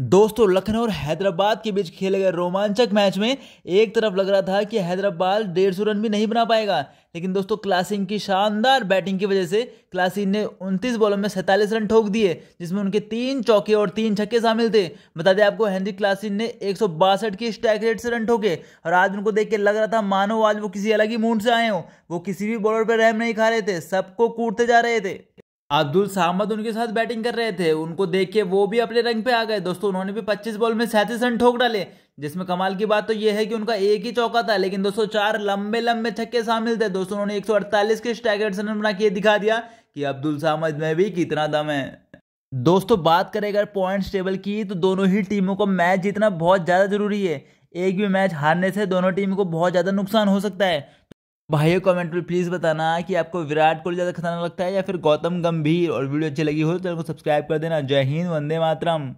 दोस्तों लखनऊ और हैदराबाद के बीच खेले गए रोमांचक मैच में एक तरफ लग रहा था कि हैदराबाद डेढ़ सौ रन भी नहीं बना पाएगा लेकिन दोस्तों क्लासिंग की शानदार बैटिंग की वजह से क्लासिंग ने 29 बॉलों में सैंतालीस रन ठोक दिए जिसमें उनके तीन चौके और तीन छक्के शामिल थे बता दें आपको हेनरी क्लासिन ने एक की स्ट्राइक रेट से रन ठोके और आज उनको देख के लग रहा था मानो आज वो किसी अलग ही मूड से आए हों वो किसी भी बॉलर पर रहम नहीं खा रहे थे सबको कूटते जा रहे थे अब्दुल सामद उनके साथ बैटिंग कर रहे थे उनको देख के वो भी अपने रंग पे आ गए दोस्तों उन्होंने भी 25 बॉल में सैंतीस रन ठोक डाले जिसमें कमाल की बात तो यह है कि उनका एक ही चौका था लेकिन दोस्तों चार लंबे लंबे छक्के शामिल थे दोस्तों उन्होंने 148 के स्टैगर्ड रन बना के दिखा दिया कि अब्दुल सामद में भी कितना दम है दोस्तों बात करें अगर पॉइंट्स टेबल की तो दोनों ही टीमों को मैच जीतना बहुत ज़्यादा जरूरी है एक भी मैच हारने से दोनों टीम को बहुत ज़्यादा नुकसान हो सकता है भाइयों कमेंट में प्लीज़ बताना कि आपको विराट कोहली ज़्यादा खतरनाक लगता है या फिर गौतम गंभीर और वीडियो अच्छी लगी हो तो चैनल को सब्सक्राइब कर देना जय हिंद वंदे मातरम